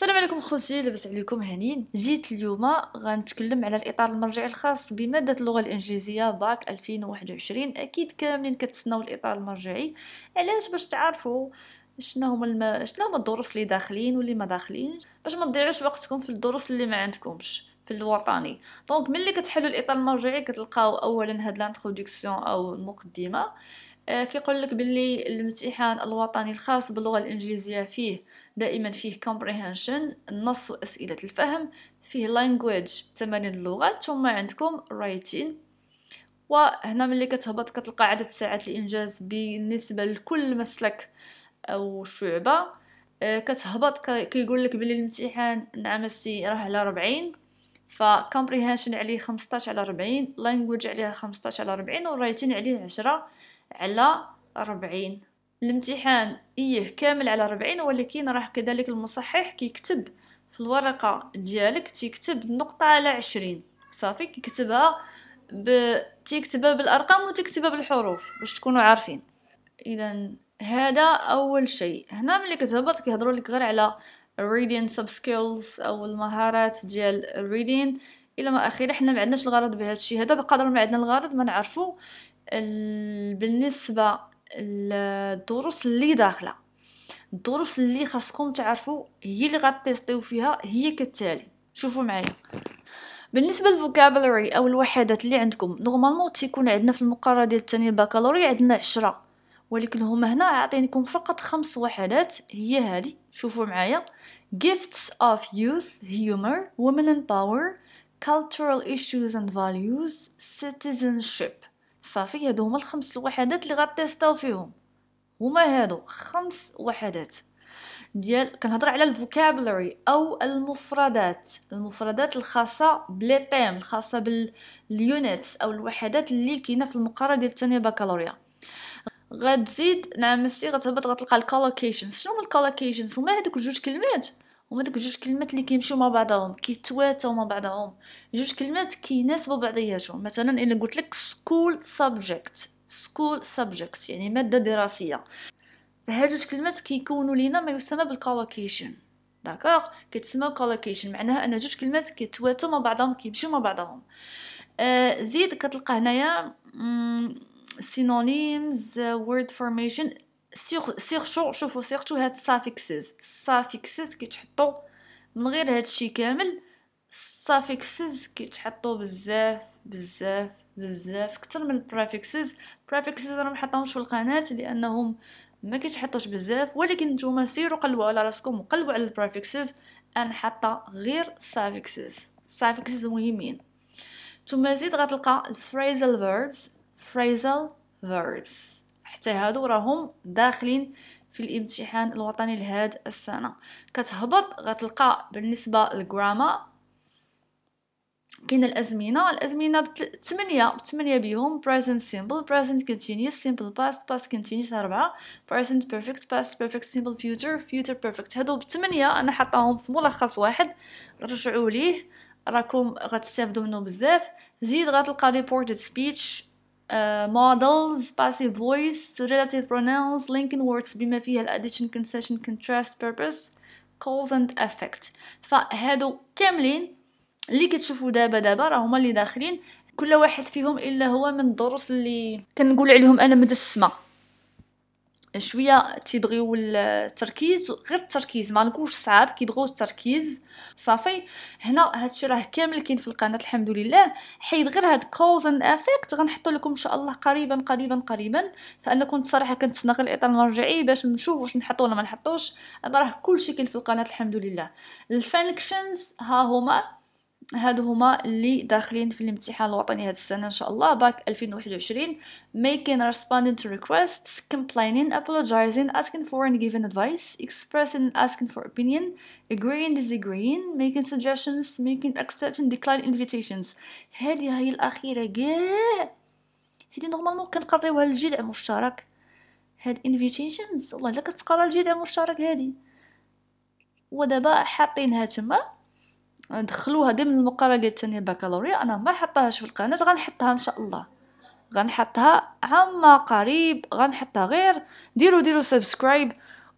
السلام عليكم خوتي لاباس عليكم هانين جيت اليوم غنتكلم على الاطار المرجعي الخاص بماده اللغه الانجليزيه باك 2021 اكيد كاملين كتسناو الاطار المرجعي علاش باش تعرفوا شنو هما الم... شنو هما الدروس اللي داخلين واللي ما داخلين باش ما تضيعوش وقتكم في الدروس اللي ما عندكمش في الوطني دونك ملي كتحلوا الاطار المرجعي كتلقاو اولا هاد لانترودكسيون او المقدمه آه، كيقول لك باللي الامتحان الوطني الخاص باللغه الانجليزيه فيه دائما فيه كومبريهنشن النص واسئله الفهم فيه لانجويج 80 لغه ثم عندكم رايتين وهنا ملي كتهبط كتلقى عدد ساعات الانجاز بالنسبه لكل مسلك او شعبه آه، كتهبط كيقول لك باللي الامتحان نعم السي راه على 40 فكومبريهنشن عليه 15 على 40 لانجويج عليها 15 على 40 و عليه 10 على ربعين الامتحان إيه كامل على ربعين ولكن راه كذلك المصحح كيكتب في الورقة ديالك تيكتب النقطة على عشرين صافي كيكتبها ب... تيكتبها بالأرقام وتكتبها بالحروف باش تكونوا عارفين إذا هذا أول شيء هنا ملي كتهبط كيهضروا لك غير على reading sub skills أو المهارات ديال reading الى ما اخره حنا ما عندناش الغرض بهذا الشيء هذا بقدر ما عندنا الغرض ما نعرفو بالنسبه للدروس اللي داخله الدروس اللي خاصكم تعرفوا هي اللي غتيستيو فيها هي كالتالي شوفوا معايا بالنسبه للفوكابلوري او الوحدات اللي عندكم نورمالمون تيكون عندنا في المقرر ديال الثاني البكالوريا عندنا عشرة ولكن هما هنا عاطينكم فقط خمس وحدات هي هذه شوفوا معايا gifts of youth humor women and power cultural issues and values citizenship صافي هادو هما الخمس الوحدات اللي غتيستاو فيهم هما هادو خمس وحدات ديال كنهضر على الفوكابلري او المفردات المفردات الخاصه بلي تيم الخاصه باليونيتس او الوحدات اللي كاينه في المقاره ديال الثانيه بكالوريا غتزيد نعم السي غتهبط غتلقى الكولوكيشنز شنو هما الكولوكيشنز هما هذوك جوج كلمات هما دوك جوج كلمات اللي كيمشيو مع بعضهم كيتواتاو مع بعضهم جوج كلمات كيناسبوا بعضياتهم مثلا الا قلت لك سكول سبجكت سكول سبجكت يعني ماده دراسيه فهاد جوج كلمات كيكونوا لينا ما يسمى بالكولوكيشن داكوغ كتسمى كولوكيشن معناها ان جوج كلمات كيتواتوا مع بعضهم كيمشيو مع بعضهم آه، زيد كتلقى هنايا سينونيمز وورد فورميشن سيغ سيغشو شوفو سيرتو هاد السافيكسز السافيكسز كيتحطو من غير هادشي كامل السافيكسز كيتحطو بزاف بزاف بزاف كتر من البرافيكسز البرافيكسز انا محطهمش في القناه لانهم ما كيتحطوش بزاف ولكن نتوما سيروا قلبوا على راسكم وقلبوا على البرافيكسز انا حاطه غير السافيكسز السافيكسز مهمين ثم زيد غتلقى الفريزل verbs phrasal verbs حتى هادو راهم داخلين في الامتحان الوطني لهاد السنه كتهبط غتلقى بالنسبه للجراما كاين الازمنه الازمنه ب 8 بيهم present simple present continuous simple past past continuous اربعه present perfect past perfect simple future future perfect هادو 8 انا حطاهم في ملخص واحد رجعوا ليه راكم غتستافدوا منه بزاف زيد غتلقى reported speech آه، models باسيف فويس ريلاتيف pronouns linking words بما فيها الاديشن كونسيشن كونتراست purpose cause اند افكت فهادو كاملين اللي كتشوفوا دابا دابا راه هما اللي داخلين كل واحد فيهم الا هو من الدروس اللي كنقول عليهم انا مدسمه شويه تيبغيو التركيز غير التركيز ما نقولش صعاب كيبغيو التركيز صافي هنا هادشي راه كامل كاين في القناه الحمد لله حيد غير هاد كوز اند افكت غنحطو لكم ان شاء الله قريبا قريبا قريبا فانا كنت صراحه كنتسنى غير الاطار المرجعي باش نشوف واش نحطو ولا ما نحطوش راه كلشي كاين في القناه الحمد لله الفانكشنز ها هما هادو هما اللي داخلين في الامتحان الوطني هاد السنه ان شاء الله باك 2021 making responding to requests complaining apologizing asking for and giving advice expressing and asking for opinion agreeing disagreeing making suggestions making accepting declining invitations هادي هي الاخيره كاع هادي نورمالمون كنقريوها للجدع المشترك هاد invitations والله الا كتقرا الجذع المشترك هادي ودابا حاطينها تما دخلوها ضمن المقابله ديال الثانيه البكالوريا انا ما حطاهاش في القناه غنحطها ان شاء الله غنحطها عما قريب غنحطها غير ديروا ديروا سبسكرايب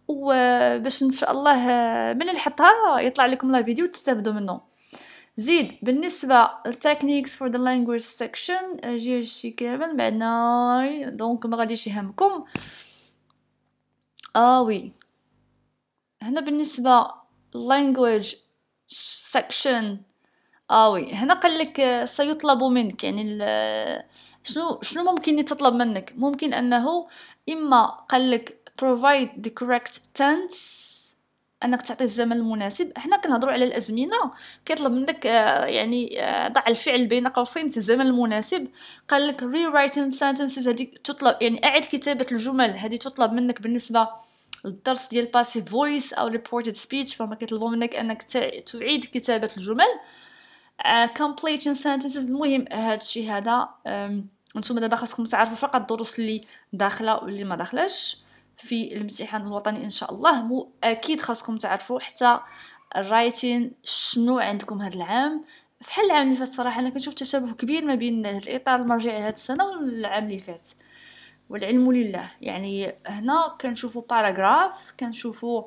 وباش ان شاء الله من نحطها يطلع لكم لا فيديو تستافدوا منه زيد بالنسبه للتكنيكس فور ذا لانجويج سيكشن جي شي كامل معنا دونك ما غاديش يهمكم اه وي هنا بالنسبه لانجويج سكشن اوي وي هنا قال لك آه، سيطلب منك يعني آه، شنو شنو ممكن يتطلب منك ممكن انه اما قال لك provide the correct tense انك تعطي الزمن المناسب هنا كنهضروا على الازمنه كيطلب منك آه، يعني ضع الفعل بين قوسين في الزمن المناسب قال لك rewriting sentences هذه تطلب يعني اعد كتابه الجمل هذه تطلب منك بالنسبه الدرس ديال passive voice او reported speech فما كيطلبوا منك انك تعيد كتابه الجمل uh, completion sentences المهم هذا الشيء هذا نتوما دابا خاصكم تعرفوا فقط الدروس اللي داخله واللي ما داخلاش في الامتحان الوطني ان شاء الله واكيد خاصكم تعرفوا حتى الرايتين شنو عندكم هذا العام فحال العام اللي فات صراحه انا كنشوف تشابه كبير ما بين الاطار المرجعي هذه السنه والعام اللي فات والعلم لله يعني هنا كنشوفوا باراغراف كنشوفوا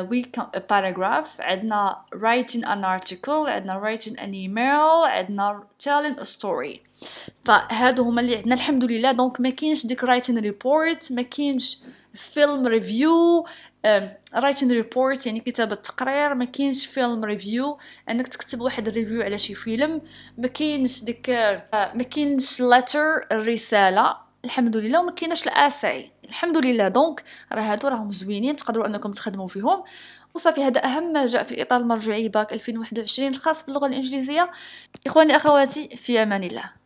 وي باراغراف عندنا writing an article عندنا writing an email عندنا telling ا story فهادو هما اللي عندنا الحمد لله دونك ما كاينش ديك writing report ما كاينش فيلم ريفيو رايتين ريبورت يعني كتابة تقرير ما كاينش فيلم ريفيو انك تكتب واحد ريفيو على شي فيلم ما كاينش ديك آه، ما كاينش لتر الرسالة الحمد لله وما كايناش الاسعي الحمد لله دونك راه هادو راهم زوينين تقدروا انكم تخدموا فيهم وصافي هذا اهم ما جاء في اطار المرجعيه باك 2021 الخاص باللغه الانجليزيه اخواني اخواتي في امان الله